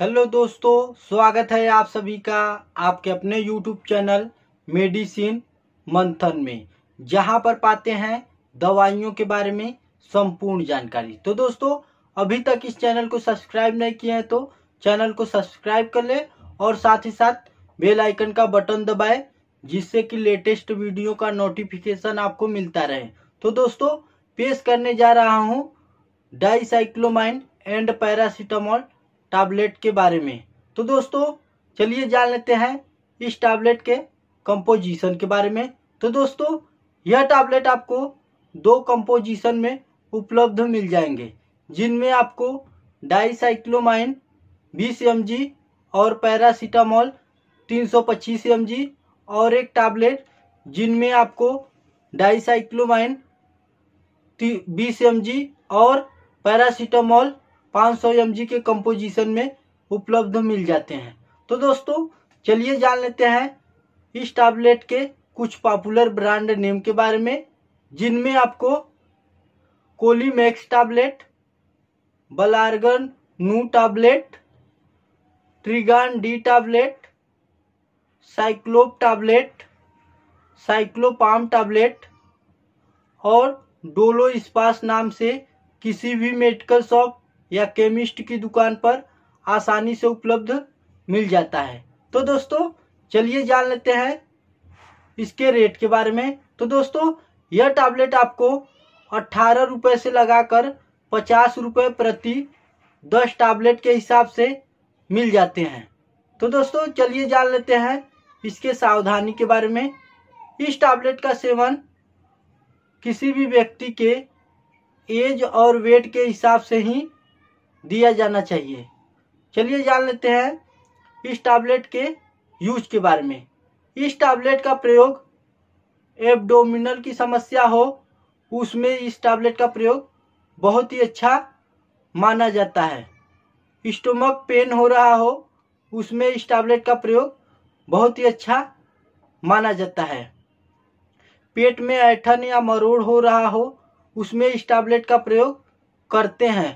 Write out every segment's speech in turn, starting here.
hello दोस्तों स्वागत है आप सभी का आपके अपने यूट्यूब चैनल मेडिसिन मंथन में जहां पर पाते हैं दवाइयों के बारे में संपूर्ण जानकारी तो दोस्तों अभी तक इस चैनल को सब्सक्राइब नहीं किए हैं तो चैनल को सब्सक्राइब कर ले और साथ ही साथ बेल आइकन का बटन दबाए जिससे कि लेटेस्ट वीडियो का नोटिफिकेशन आपको मिलता रहे तो दोस्तों पेश करने जा रहा हूँ डाईसाइक्लोमाइन एंड पैरासीटामोल टैबलेट के बारे में तो दोस्तों चलिए जान लेते हैं इस टैबलेट के कंपोजिशन के बारे में तो दोस्तों यह टैबलेट आपको दो कंपोजिशन में उपलब्ध मिल जाएंगे जिनमें आपको डाईसाइक्लोमाइन 20 एम और पैरासीटामॉल 325 एम और एक टैबलेट जिनमें आपको डाईसाइक्लोमाइन 20 एम और पैरासीटामॉल 500 सौ के कंपोजिशन में उपलब्ध मिल जाते हैं तो दोस्तों चलिए जान लेते हैं इस टैबलेट के कुछ पॉपुलर ब्रांड नेम के बारे में जिनमें आपको कोलीमैक्स टैबलेट बलार्गन नू tablet Trigan D tablet Cyclop tablet Cyclopam tablet और डोलो इस्पास नाम से किसी भी मेडिकल शॉप या केमिस्ट की दुकान पर आसानी से उपलब्ध मिल जाता है तो दोस्तों चलिए जान लेते हैं इसके रेट के बारे में तो दोस्तों यह टैबलेट आपको अट्ठारह रुपये से लगाकर पचास रुपये प्रति दस टैबलेट के हिसाब से मिल जाते हैं तो दोस्तों चलिए जान लेते हैं इसके सावधानी के बारे में इस टैबलेट का सेवन किसी भी व्यक्ति के एज और वेट के हिसाब से ही दिया जाना चाहिए चलिए जान लेते हैं इस टैबलेट के यूज के बारे में इस टैबलेट का प्रयोग एब्डोमिनल की समस्या हो उसमें इस टैबलेट का प्रयोग बहुत ही अच्छा माना जाता है स्टोमक पेन हो रहा हो उसमें इस टैबलेट का प्रयोग बहुत ही अच्छा माना जाता है पेट में ऐठन या मरोड़ हो रहा हो उसमें इस टैबलेट का प्रयोग करते हैं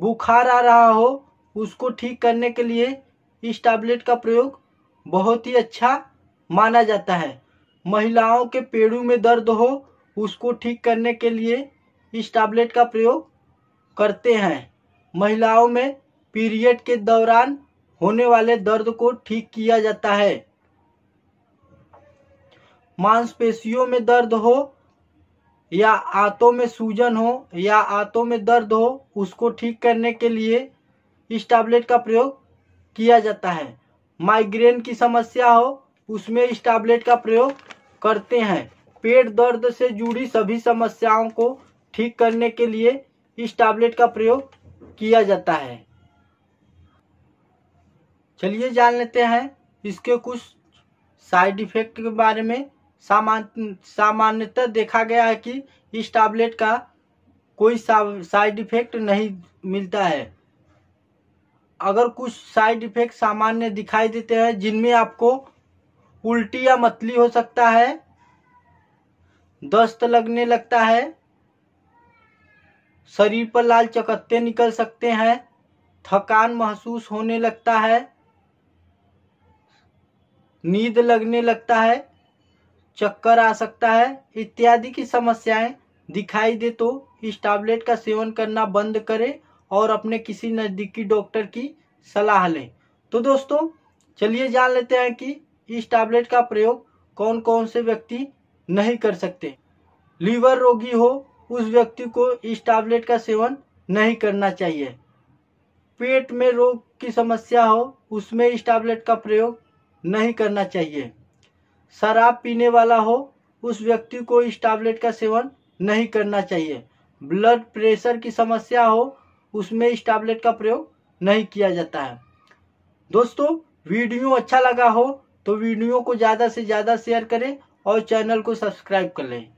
बुखार आ रहा हो उसको ठीक करने के लिए इस टैबलेट का प्रयोग बहुत ही अच्छा माना जाता है महिलाओं के पेड़ों में दर्द हो उसको ठीक करने के लिए इस टैबलेट का प्रयोग करते हैं महिलाओं में पीरियड के दौरान होने वाले दर्द को ठीक किया जाता है मांसपेशियों में दर्द हो या आंतों में सूजन हो या आंतों में दर्द हो उसको ठीक करने के लिए इस टैबलेट का प्रयोग किया जाता है माइग्रेन की समस्या हो उसमें इस टैबलेट का प्रयोग करते हैं पेट दर्द से जुड़ी सभी समस्याओं को ठीक करने के लिए इस टैबलेट का प्रयोग किया जाता है चलिए जान लेते हैं इसके कुछ साइड इफेक्ट के बारे में सामान सामान्यतः देखा गया है कि इस टैबलेट का कोई साइड इफेक्ट नहीं मिलता है अगर कुछ साइड इफेक्ट सामान्य दिखाई देते हैं जिनमें आपको उल्टी या मतली हो सकता है दस्त लगने लगता है शरीर पर लाल चकत्ते निकल सकते हैं थकान महसूस होने लगता है नींद लगने लगता है चक्कर आ सकता है इत्यादि की समस्याएं दिखाई दे तो इस टैबलेट का सेवन करना बंद करें और अपने किसी नज़दीकी डॉक्टर की सलाह लें तो दोस्तों चलिए जान लेते हैं कि इस टैबलेट का प्रयोग कौन कौन से व्यक्ति नहीं कर सकते लीवर रोगी हो उस व्यक्ति को इस टैबलेट का सेवन नहीं करना चाहिए पेट में रोग की समस्या हो उसमें इस टैबलेट का प्रयोग नहीं करना चाहिए शराब पीने वाला हो उस व्यक्ति को इस टैबलेट का सेवन नहीं करना चाहिए ब्लड प्रेशर की समस्या हो उसमें इस टैबलेट का प्रयोग नहीं किया जाता है दोस्तों वीडियो अच्छा लगा हो तो वीडियो को ज़्यादा से ज़्यादा शेयर करें और चैनल को सब्सक्राइब कर लें